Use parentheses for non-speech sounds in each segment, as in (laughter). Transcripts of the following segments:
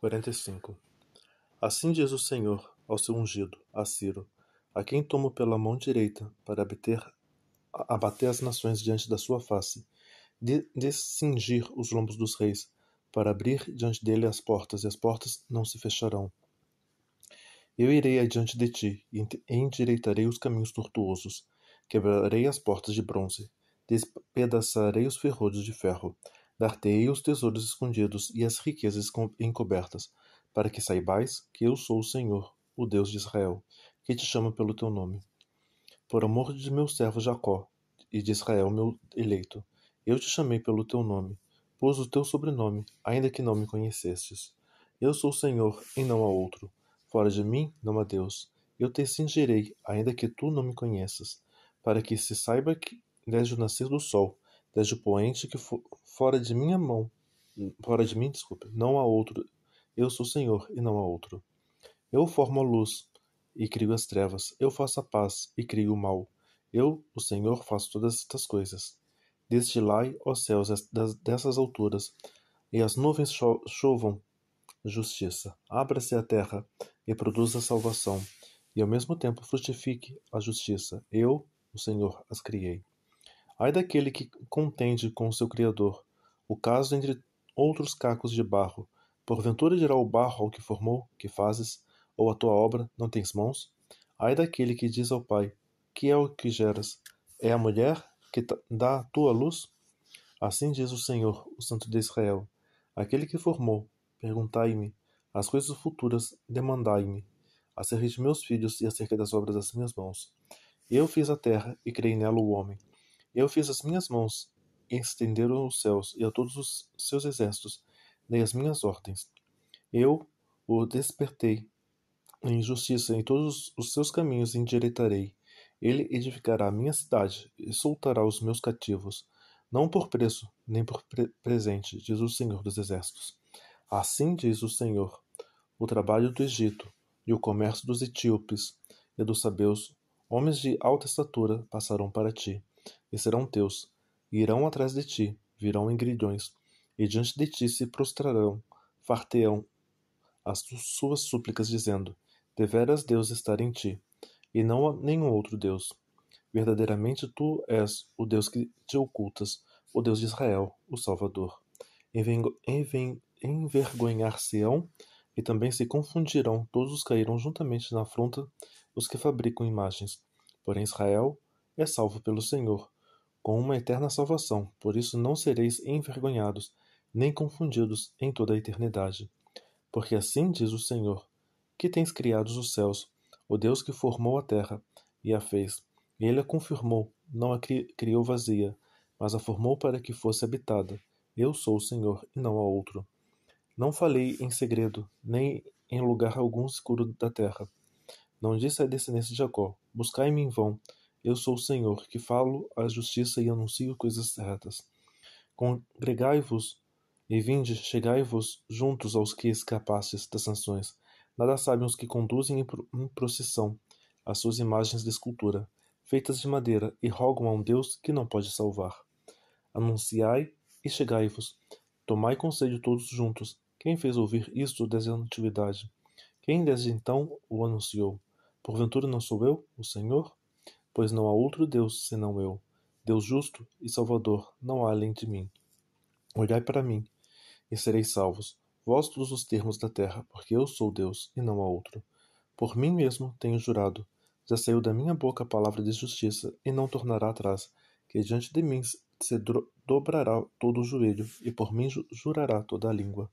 45 Assim diz o Senhor ao seu ungido, a Ciro, a quem tomo pela mão direita para abater, abater as nações diante da sua face, de descingir os lombos dos reis, para abrir diante dele as portas, e as portas não se fecharão. Eu irei adiante de ti, e endireitarei os caminhos tortuosos, quebrarei as portas de bronze, despedaçarei os ferrolhos de ferro, Dar-te-ei os tesouros escondidos e as riquezas encobertas, para que saibais que eu sou o Senhor, o Deus de Israel, que te chama pelo teu nome. Por amor de meu servo Jacó e de Israel, meu eleito, eu te chamei pelo teu nome, pus o teu sobrenome, ainda que não me conhecesses. Eu sou o Senhor e não há outro. Fora de mim não há Deus. Eu te cingirei, ainda que tu não me conheças, para que se saiba que desde o nascer do sol desde o poente que fora de minha mão, fora de mim, desculpe, não há outro. Eu sou o Senhor e não há outro. Eu formo a luz e crio as trevas. Eu faço a paz e crio o mal. Eu, o Senhor, faço todas estas coisas. lá ó céus, dessas alturas, e as nuvens cho chovam justiça. Abra-se a terra e produza salvação, e ao mesmo tempo frutifique a justiça. Eu, o Senhor, as criei. Ai daquele que contende com o seu Criador, o caso entre outros cacos de barro. Porventura dirá o barro ao que formou, que fazes, ou a tua obra, não tens mãos? Ai daquele que diz ao pai, que é o que geras? É a mulher que dá a tua luz? Assim diz o Senhor, o Santo de Israel, aquele que formou, perguntai-me, as coisas futuras demandai-me, acerca de meus filhos e acerca das obras das minhas mãos. Eu fiz a terra e criei nela o homem, eu fiz as minhas mãos, estenderam os céus e a todos os seus exércitos, dei as minhas ordens. Eu o despertei em justiça em todos os seus caminhos endireitarei. Ele edificará a minha cidade e soltará os meus cativos, não por preço, nem por pre presente, diz o Senhor dos Exércitos. Assim diz o Senhor: o trabalho do Egito e o comércio dos etíopes e dos sabeus, homens de alta estatura, passarão para ti e serão teus, e irão atrás de ti, virão em grilhões, e diante de ti se prostrarão, farteão as suas súplicas, dizendo: Deveras Deus estar em ti, e não há nenhum outro Deus. Verdadeiramente tu és o Deus que te ocultas, o Deus de Israel, o Salvador. Envergonhar-se-ão e também se confundirão, todos os caíram juntamente na afronta os que fabricam imagens. Porém, Israel é salvo pelo Senhor, com uma eterna salvação, por isso não sereis envergonhados, nem confundidos em toda a eternidade. Porque assim diz o Senhor, que tens criado os céus, o Deus que formou a terra e a fez. Ele a confirmou, não a cri criou vazia, mas a formou para que fosse habitada. Eu sou o Senhor e não há outro. Não falei em segredo, nem em lugar algum escuro da terra. Não disse à descendência de Jacó: Buscai-me em vão, eu sou o Senhor, que falo a justiça e anuncio coisas certas. Congregai-vos e vinde, chegai-vos juntos aos que escapastes das sanções. Nada sabem os que conduzem em procissão as suas imagens de escultura, feitas de madeira, e rogam a um Deus que não pode salvar. Anunciai e chegai-vos. Tomai conselho todos juntos. Quem fez ouvir isto desde a antiguidade? Quem desde então o anunciou? Porventura não sou eu, o Senhor? Pois não há outro Deus senão eu, Deus justo e Salvador, não há além de mim. Olhai para mim, e sereis salvos, vós todos os termos da terra, porque eu sou Deus e não há outro. Por mim mesmo tenho jurado, já saiu da minha boca a palavra de justiça, e não tornará atrás, que diante de mim se dobrará todo o joelho, e por mim jurará toda a língua.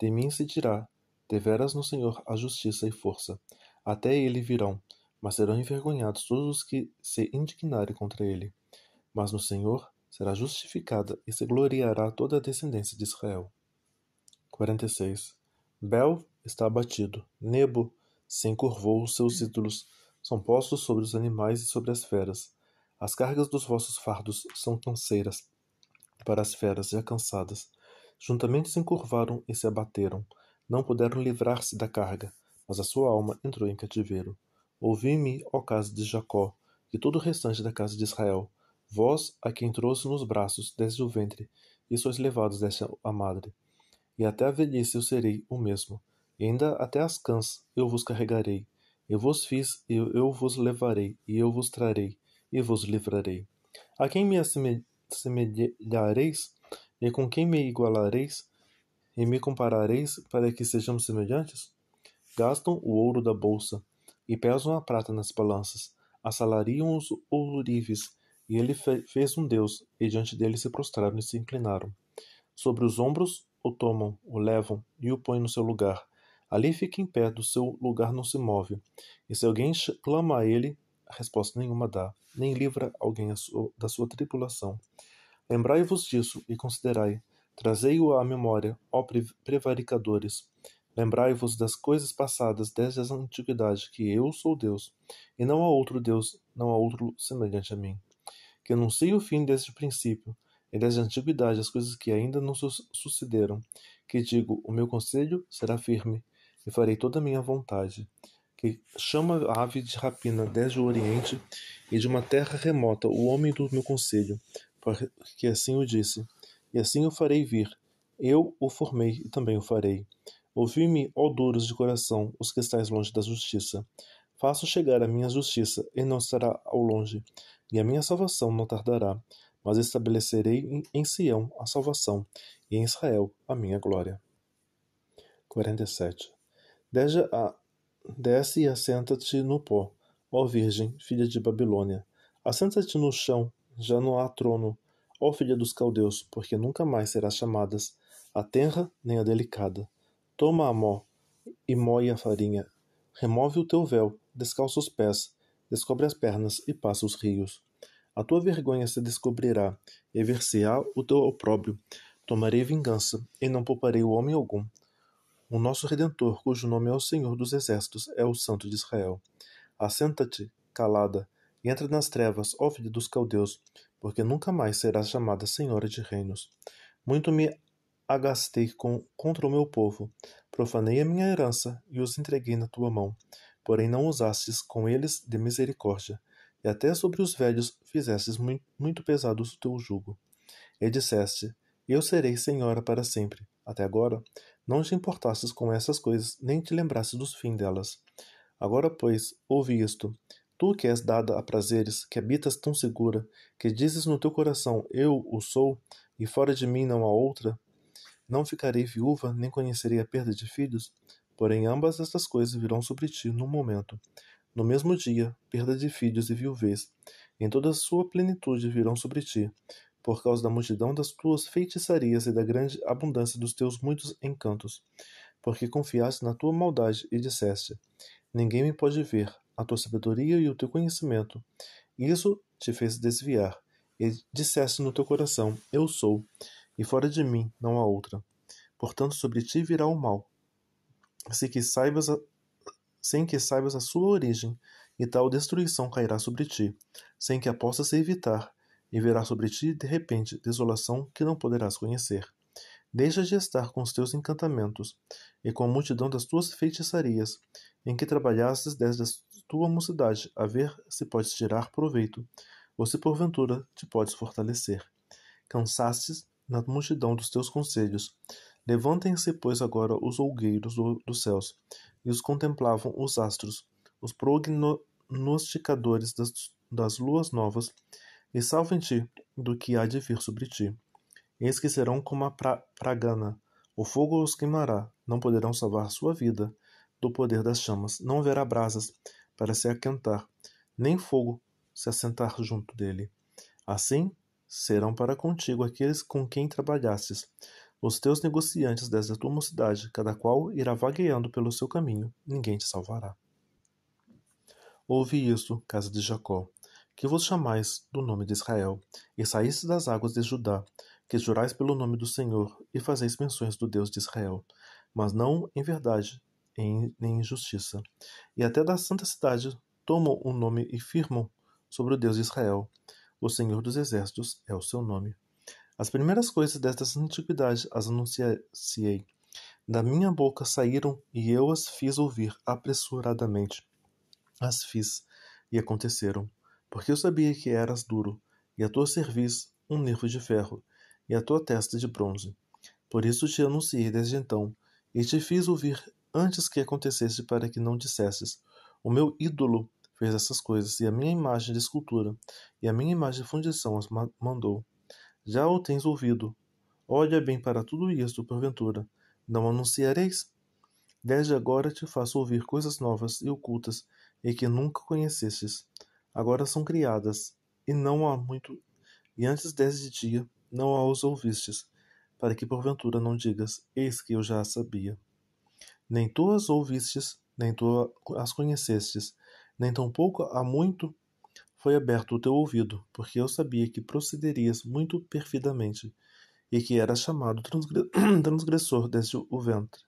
De mim se dirá, deveras no Senhor a justiça e força. Até ele virão, mas serão envergonhados todos os que se indignarem contra ele. Mas no Senhor será justificada e se gloriará toda a descendência de Israel. 46. Bel está abatido, Nebo se encurvou, os seus ídolos são postos sobre os animais e sobre as feras. As cargas dos vossos fardos são canseiras para as feras já cansadas. Juntamente se encurvaram e se abateram. Não puderam livrar-se da carga, mas a sua alma entrou em cativeiro. Ouvi-me, ó casa de Jacó, e todo o restante da casa de Israel, vós a quem trouxe nos braços desde o ventre, e sois levados desta a madre. E até a velhice eu serei o mesmo, e ainda até as cãs eu vos carregarei. Eu vos fiz, e eu, eu vos levarei, e eu vos trarei, e vos livrarei. A quem me assemelhareis, e com quem me igualareis, e me comparareis para que sejamos semelhantes? Gastam o ouro da bolsa e pesam a prata nas balanças, assalariam os ourives, e ele fez um deus, e diante dele se prostraram e se inclinaram. Sobre os ombros o tomam, o levam e o põem no seu lugar. Ali fica em pé, do seu lugar não se move. E se alguém clama a ele, a resposta nenhuma dá, nem livra alguém da sua tripulação. Lembrai-vos disso e considerai. Trazei-o à memória, ó prevaricadores. Lembrai-vos das coisas passadas desde a antiguidade, que eu sou Deus, e não há outro Deus, não há outro semelhante a mim. Que anuncie o fim desde o princípio, e desde a antiguidade as coisas que ainda não su sucederam. Que digo, o meu conselho será firme, e farei toda a minha vontade. Que chama a ave de rapina desde o oriente, e de uma terra remota o homem do meu conselho, porque assim o disse. E assim o farei vir. Eu o formei e também o farei. Ouvi-me, ó duros de coração, os que estáis longe da justiça. Faço chegar a minha justiça, e não estará ao longe, e a minha salvação não tardará. Mas estabelecerei em Sião a salvação, e em Israel a minha glória. 47. Desce, a... Desce e assenta-te no pó, ó Virgem, filha de Babilônia. Assenta-te no chão, já não há trono, ó filha dos caldeus, porque nunca mais serás chamadas a terra nem a delicada Toma a mó e moe a farinha. Remove o teu véu, descalça os pés, descobre as pernas e passa os rios. A tua vergonha se descobrirá, e ver-se-á o teu opróbrio. Tomarei vingança, e não pouparei o homem algum. O nosso Redentor, cujo nome é o Senhor dos Exércitos, é o Santo de Israel. Assenta-te, calada, e entra nas trevas, ó filha dos caldeus, porque nunca mais serás chamada Senhora de Reinos. Muito me agastei com, contra o meu povo, profanei a minha herança e os entreguei na tua mão. Porém não usastes com eles de misericórdia, e até sobre os velhos fizestes muito pesado o teu jugo. E disseste: Eu serei senhora para sempre. Até agora não te importastes com essas coisas, nem te lembrasses dos fim delas. Agora, pois, ouvi isto. Tu que és dada a prazeres, que habitas tão segura, que dizes no teu coração: Eu o sou, e fora de mim não há outra, não ficarei viúva, nem conhecerei a perda de filhos, porém ambas estas coisas virão sobre ti num momento. No mesmo dia, perda de filhos e viuvez, em toda a sua plenitude virão sobre ti, por causa da multidão das tuas feitiçarias e da grande abundância dos teus muitos encantos. Porque confiaste na tua maldade e disseste: Ninguém me pode ver, a tua sabedoria e o teu conhecimento. Isso te fez desviar, e disseste no teu coração: Eu sou e fora de mim não há outra. Portanto, sobre ti virá o mal, sem que saibas a, sem que saibas a sua origem, e tal destruição cairá sobre ti, sem que a possas evitar, e verá sobre ti, de repente, desolação que não poderás conhecer. Deixa de estar com os teus encantamentos, e com a multidão das tuas feitiçarias, em que trabalhastes desde a tua mocidade, a ver se podes tirar proveito, ou se porventura te podes fortalecer. Cansastes na multidão dos teus conselhos. Levantem-se, pois, agora os olgueiros do, dos céus, e os contemplavam os astros, os prognosticadores das, das luas novas, e salvem-te do que há de vir sobre ti. Eis que serão como a pra, pragana, o fogo os queimará, não poderão salvar sua vida do poder das chamas, não haverá brasas para se aquentar, nem fogo se assentar junto dele. Assim, serão para contigo aqueles com quem trabalhastes, os teus negociantes desde a tua mocidade, cada qual irá vagueando pelo seu caminho, ninguém te salvará. Ouve isto, casa de Jacó, que vos chamais do nome de Israel, e saíste das águas de Judá, que jurais pelo nome do Senhor, e fazeis menções do Deus de Israel, mas não em verdade, em, nem em justiça. E até da santa cidade tomam o um nome e firmam sobre o Deus de Israel, o Senhor dos Exércitos é o seu nome. As primeiras coisas destas antiguidades as anunciei. Da minha boca saíram e eu as fiz ouvir apressuradamente. As fiz e aconteceram, porque eu sabia que eras duro, e a tua cerviz um nervo de ferro, e a tua testa de bronze. Por isso te anunciei desde então, e te fiz ouvir antes que acontecesse para que não dissesses: O meu ídolo fez essas coisas, e a minha imagem de escultura, e a minha imagem de fundição as mandou. Já o tens ouvido. Olha bem para tudo isto, porventura. Não anunciareis? Desde agora te faço ouvir coisas novas e ocultas, e que nunca conhecestes. Agora são criadas, e não há muito, e antes deste dia não as ouvistes, para que porventura não digas, eis que eu já sabia. Nem tu as ouvistes, nem tu as conhecestes, nem tampouco há muito foi aberto o teu ouvido, porque eu sabia que procederias muito perfidamente, e que era chamado (clears throat) transgressor desde o ventre.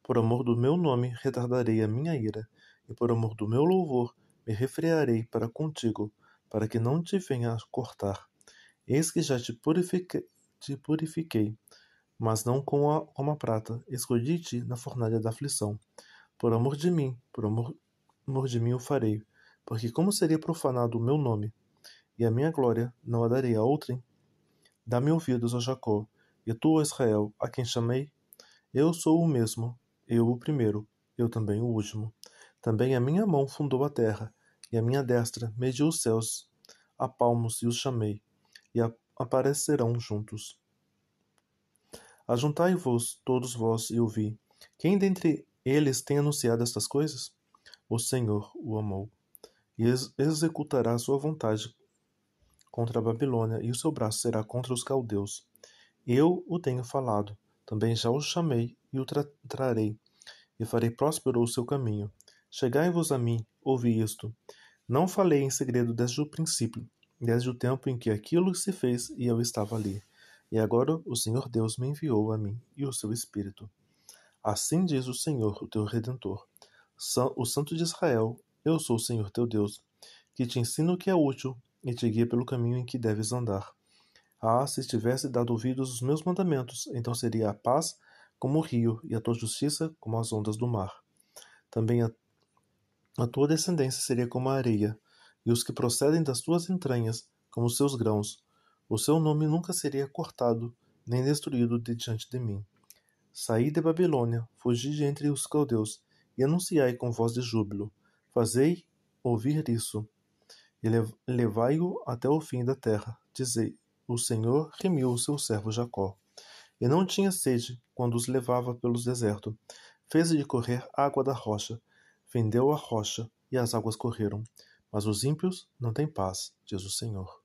Por amor do meu nome retardarei a minha ira, e por amor do meu louvor me refrearei para contigo, para que não te venha cortar. Eis que já te purifiquei, te purifiquei mas não com a, com a prata, escolhi-te na fornalha da aflição. Por amor de mim, por amor Senhor de mim o farei, porque como seria profanado o meu nome? E a minha glória não a darei a outrem? Dá-me ouvidos, ó Jacó, e tu, ó Israel, a quem chamei? Eu sou o mesmo, eu o primeiro, eu também o último. Também a minha mão fundou a terra, e a minha destra mediu os céus a palmos e os chamei, e aparecerão juntos. Ajuntai-vos todos vós e ouvi. Quem dentre eles tem anunciado estas coisas? O Senhor o amou e executará sua vontade contra a Babilônia, e o seu braço será contra os caldeus. Eu o tenho falado, também já o chamei e o tra trarei, e farei próspero o seu caminho. Chegai-vos a mim, ouvi isto. Não falei em segredo desde o princípio, desde o tempo em que aquilo se fez e eu estava ali. E agora o Senhor Deus me enviou a mim e o seu Espírito. Assim diz o Senhor, o teu Redentor o Santo de Israel, eu sou o Senhor teu Deus, que te ensino o que é útil e te guia pelo caminho em que deves andar. Ah, se tivesse dado ouvidos aos meus mandamentos, então seria a paz como o rio e a tua justiça como as ondas do mar. Também a, a tua descendência seria como a areia, e os que procedem das tuas entranhas como os seus grãos. O seu nome nunca seria cortado nem destruído de diante de mim. Saí de Babilônia, fugi de entre os caldeus, e anunciai com voz de júbilo, fazei ouvir isso, e levai-o até o fim da terra, dizei, o Senhor remiu o seu servo Jacó. E não tinha sede quando os levava pelos desertos. Fez-lhe correr água da rocha, vendeu a rocha, e as águas correram. Mas os ímpios não têm paz, diz o Senhor.